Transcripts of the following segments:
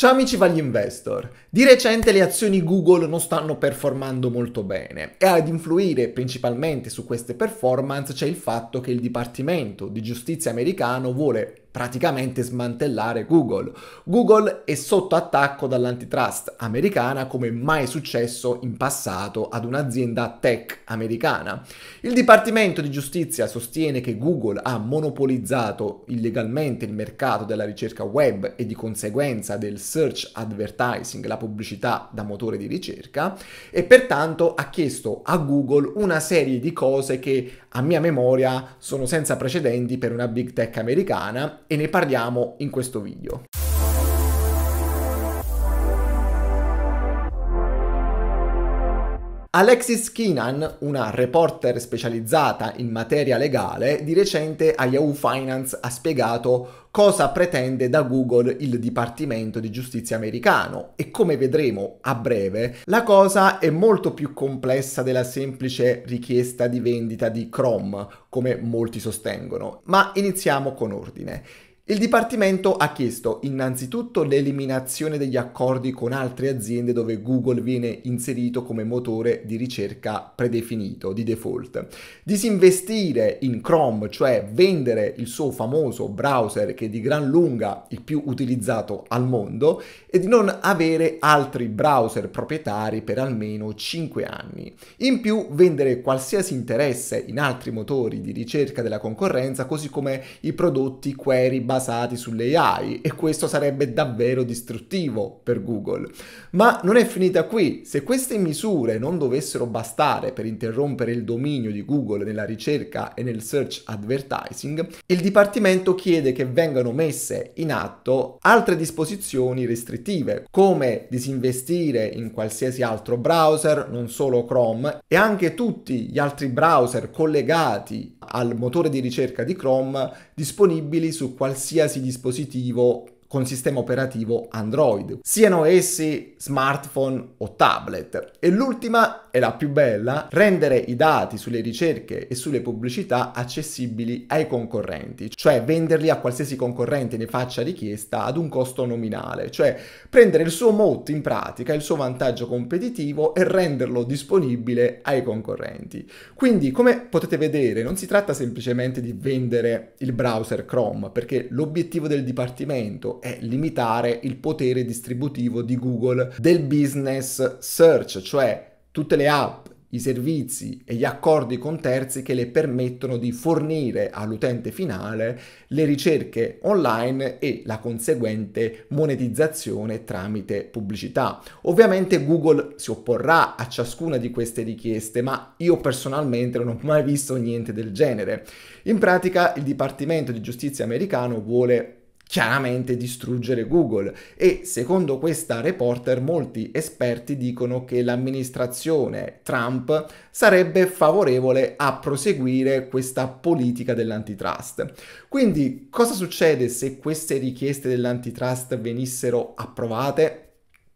Ciao amici Value Investor, di recente le azioni Google non stanno performando molto bene e ad influire principalmente su queste performance c'è il fatto che il Dipartimento di Giustizia americano vuole praticamente smantellare Google. Google è sotto attacco dall'antitrust americana come mai successo in passato ad un'azienda tech americana. Il Dipartimento di Giustizia sostiene che Google ha monopolizzato illegalmente il mercato della ricerca web e di conseguenza del search advertising, la pubblicità da motore di ricerca, e pertanto ha chiesto a Google una serie di cose che a mia memoria sono senza precedenti per una big tech americana e ne parliamo in questo video. Alexis Keenan, una reporter specializzata in materia legale, di recente a Yahoo Finance ha spiegato cosa pretende da Google il Dipartimento di Giustizia americano e come vedremo a breve, la cosa è molto più complessa della semplice richiesta di vendita di Chrome, come molti sostengono. Ma iniziamo con ordine. Il Dipartimento ha chiesto innanzitutto l'eliminazione degli accordi con altre aziende dove Google viene inserito come motore di ricerca predefinito, di default. Disinvestire in Chrome, cioè vendere il suo famoso browser che è di gran lunga il più utilizzato al mondo, e di non avere altri browser proprietari per almeno 5 anni. In più vendere qualsiasi interesse in altri motori di ricerca della concorrenza, così come i prodotti query basati basati sull'AI e questo sarebbe davvero distruttivo per Google. Ma non è finita qui, se queste misure non dovessero bastare per interrompere il dominio di Google nella ricerca e nel search advertising, il Dipartimento chiede che vengano messe in atto altre disposizioni restrittive, come disinvestire in qualsiasi altro browser, non solo Chrome, e anche tutti gli altri browser collegati al motore di ricerca di Chrome disponibili su qualsiasi dispositivo con sistema operativo Android, siano essi smartphone o tablet. E l'ultima e la più bella, rendere i dati sulle ricerche e sulle pubblicità accessibili ai concorrenti, cioè venderli a qualsiasi concorrente ne faccia richiesta ad un costo nominale, cioè prendere il suo moat in pratica, il suo vantaggio competitivo e renderlo disponibile ai concorrenti. Quindi, come potete vedere, non si tratta semplicemente di vendere il browser Chrome, perché l'obiettivo del dipartimento è limitare il potere distributivo di Google del business search, cioè tutte le app i servizi e gli accordi con terzi che le permettono di fornire all'utente finale le ricerche online e la conseguente monetizzazione tramite pubblicità. Ovviamente Google si opporrà a ciascuna di queste richieste, ma io personalmente non ho mai visto niente del genere. In pratica il Dipartimento di Giustizia americano vuole chiaramente distruggere Google e secondo questa reporter molti esperti dicono che l'amministrazione Trump sarebbe favorevole a proseguire questa politica dell'antitrust. Quindi cosa succede se queste richieste dell'antitrust venissero approvate?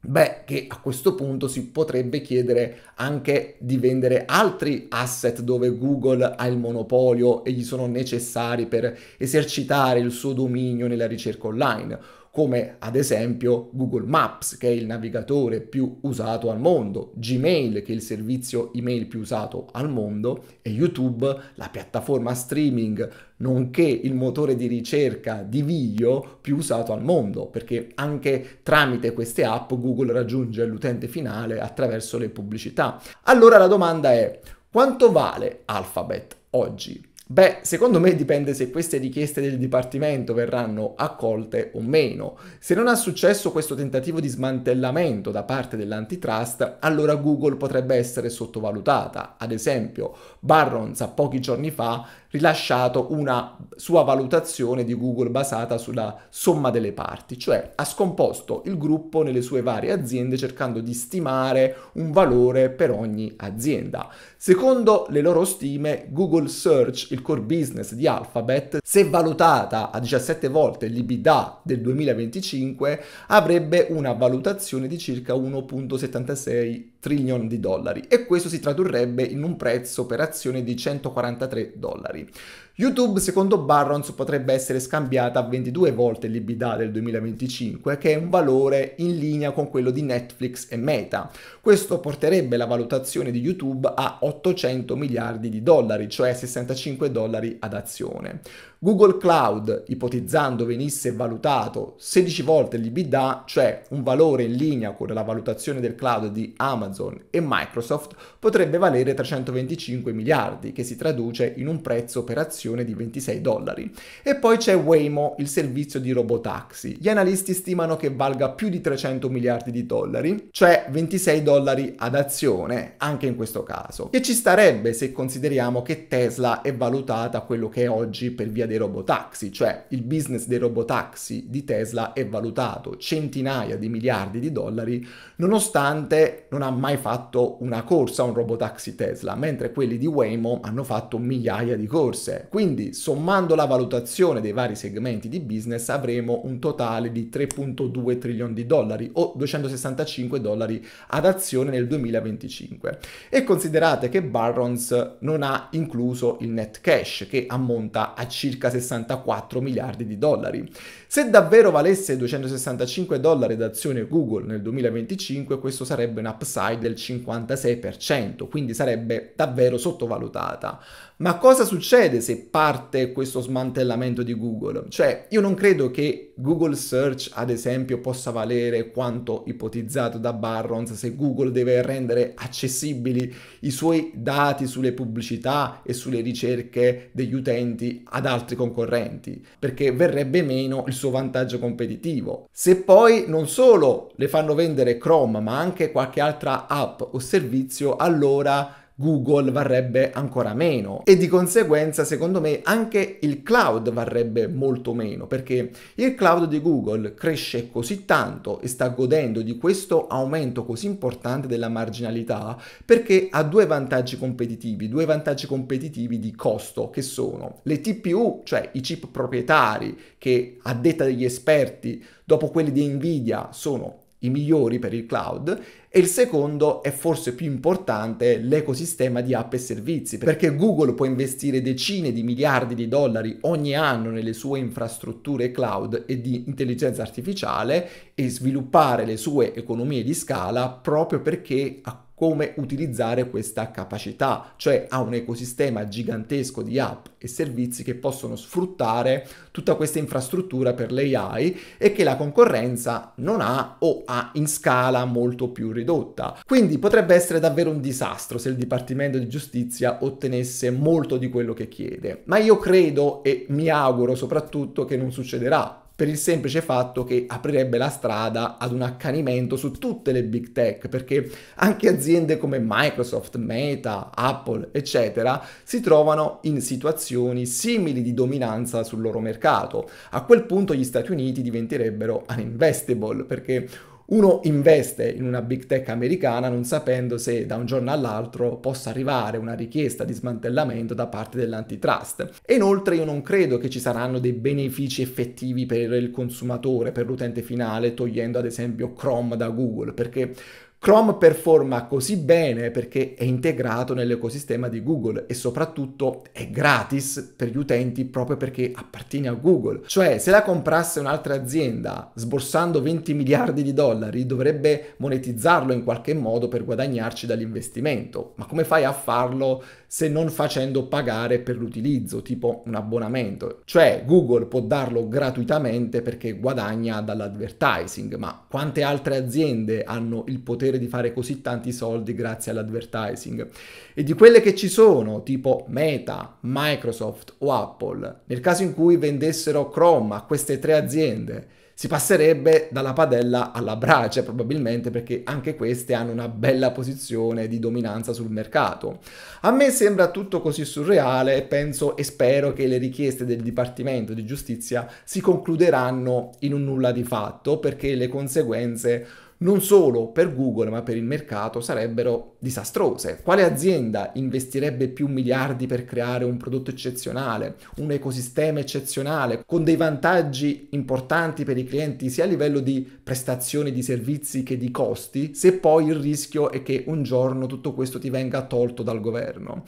Beh, che a questo punto si potrebbe chiedere anche di vendere altri asset dove Google ha il monopolio e gli sono necessari per esercitare il suo dominio nella ricerca online come ad esempio Google Maps, che è il navigatore più usato al mondo, Gmail, che è il servizio email più usato al mondo, e YouTube, la piattaforma streaming, nonché il motore di ricerca di video più usato al mondo, perché anche tramite queste app Google raggiunge l'utente finale attraverso le pubblicità. Allora la domanda è, quanto vale Alphabet oggi? Beh, secondo me dipende se queste richieste del Dipartimento verranno accolte o meno. Se non ha successo questo tentativo di smantellamento da parte dell'antitrust, allora Google potrebbe essere sottovalutata. Ad esempio, Barrons ha pochi giorni fa rilasciato una sua valutazione di Google basata sulla somma delle parti, cioè ha scomposto il gruppo nelle sue varie aziende cercando di stimare un valore per ogni azienda. Secondo le loro stime, Google Search, il core business di Alphabet, se valutata a 17 volte l'IBDA del 2025, avrebbe una valutazione di circa 1.76 trilioni di dollari e questo si tradurrebbe in un prezzo per azione di 143 dollari. YouTube secondo Barrons potrebbe essere scambiata a 22 volte l'IBDA del 2025, che è un valore in linea con quello di Netflix e Meta. Questo porterebbe la valutazione di YouTube a 800 miliardi di dollari, cioè 65 dollari ad azione. Google Cloud, ipotizzando venisse valutato 16 volte l'IBDA, cioè un valore in linea con la valutazione del cloud di Amazon e Microsoft, potrebbe valere 325 miliardi, che si traduce in un prezzo per azione dotazione di 26 dollari. E poi c'è Waymo, il servizio di robotaxi. Gli analisti stimano che valga più di 300 miliardi di dollari, cioè 26 dollari ad azione, anche in questo caso. Che ci starebbe se consideriamo che Tesla è valutata quello che è oggi per via dei robotaxi, cioè il business dei robotaxi di Tesla è valutato centinaia di miliardi di dollari, nonostante non ha mai fatto una corsa un robotaxi Tesla, mentre quelli di Waymo hanno fatto migliaia di corse. Quindi sommando la valutazione dei vari segmenti di business avremo un totale di 3.2 trilioni di dollari o 265 dollari ad azione nel 2025. E considerate che Barrons non ha incluso il net cash che ammonta a circa 64 miliardi di dollari. Se davvero valesse 265 dollari ad azione Google nel 2025 questo sarebbe un upside del 56%, quindi sarebbe davvero sottovalutata. Ma cosa succede se parte questo smantellamento di Google. Cioè, io non credo che Google Search, ad esempio, possa valere quanto ipotizzato da Barrons se Google deve rendere accessibili i suoi dati sulle pubblicità e sulle ricerche degli utenti ad altri concorrenti, perché verrebbe meno il suo vantaggio competitivo. Se poi non solo le fanno vendere Chrome, ma anche qualche altra app o servizio, allora Google varrebbe ancora meno e di conseguenza secondo me anche il cloud varrebbe molto meno perché il cloud di Google cresce così tanto e sta godendo di questo aumento così importante della marginalità perché ha due vantaggi competitivi, due vantaggi competitivi di costo che sono le TPU, cioè i chip proprietari che a detta degli esperti dopo quelli di Nvidia sono i migliori per il cloud e il secondo è forse più importante l'ecosistema di app e servizi perché Google può investire decine di miliardi di dollari ogni anno nelle sue infrastrutture cloud e di intelligenza artificiale e sviluppare le sue economie di scala proprio perché ha come utilizzare questa capacità, cioè ha un ecosistema gigantesco di app e servizi che possono sfruttare tutta questa infrastruttura per l'AI e che la concorrenza non ha o ha in scala molto più ridotta. Quindi potrebbe essere davvero un disastro se il Dipartimento di Giustizia ottenesse molto di quello che chiede, ma io credo e mi auguro soprattutto che non succederà, per il semplice fatto che aprirebbe la strada ad un accanimento su tutte le big tech, perché anche aziende come Microsoft, Meta, Apple, eccetera, si trovano in situazioni simili di dominanza sul loro mercato. A quel punto gli Stati Uniti diventerebbero uninvestable, perché uno investe in una big tech americana non sapendo se da un giorno all'altro possa arrivare una richiesta di smantellamento da parte dell'antitrust. E inoltre io non credo che ci saranno dei benefici effettivi per il consumatore, per l'utente finale, togliendo ad esempio Chrome da Google, perché Chrome performa così bene perché è integrato nell'ecosistema di Google e soprattutto è gratis per gli utenti proprio perché appartiene a Google. Cioè, se la comprasse un'altra azienda sborsando 20 miliardi di dollari, dovrebbe monetizzarlo in qualche modo per guadagnarci dall'investimento. Ma come fai a farlo se non facendo pagare per l'utilizzo, tipo un abbonamento? Cioè, Google può darlo gratuitamente perché guadagna dall'advertising, ma quante altre aziende hanno il potere potere di fare così tanti soldi grazie all'advertising. E di quelle che ci sono, tipo Meta, Microsoft o Apple, nel caso in cui vendessero Chrome a queste tre aziende, si passerebbe dalla padella alla brace probabilmente perché anche queste hanno una bella posizione di dominanza sul mercato. A me sembra tutto così surreale e penso e spero che le richieste del Dipartimento di Giustizia si concluderanno in un nulla di fatto perché le conseguenze non solo per Google ma per il mercato sarebbero disastrose. Quale azienda investirebbe più miliardi per creare un prodotto eccezionale, un ecosistema eccezionale, con dei vantaggi importanti per i clienti sia a livello di prestazioni di servizi che di costi, se poi il rischio è che un giorno tutto questo ti venga tolto dal governo?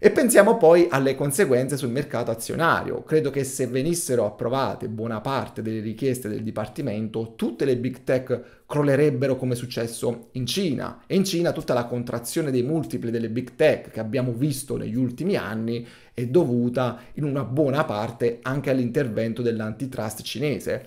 E pensiamo poi alle conseguenze sul mercato azionario. Credo che se venissero approvate buona parte delle richieste del Dipartimento, tutte le big tech crollerebbero come è successo in Cina. E in Cina tutta la contrazione dei multipli delle big tech che abbiamo visto negli ultimi anni è dovuta in una buona parte anche all'intervento dell'antitrust cinese.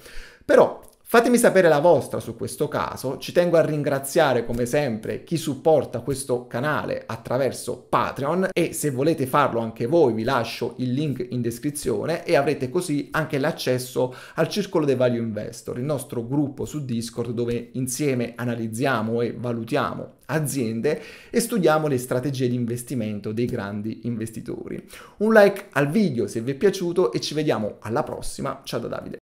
Però Fatemi sapere la vostra su questo caso, ci tengo a ringraziare come sempre chi supporta questo canale attraverso Patreon e se volete farlo anche voi vi lascio il link in descrizione e avrete così anche l'accesso al Circolo dei Value Investor, il nostro gruppo su Discord dove insieme analizziamo e valutiamo aziende e studiamo le strategie di investimento dei grandi investitori. Un like al video se vi è piaciuto e ci vediamo alla prossima, ciao da Davide.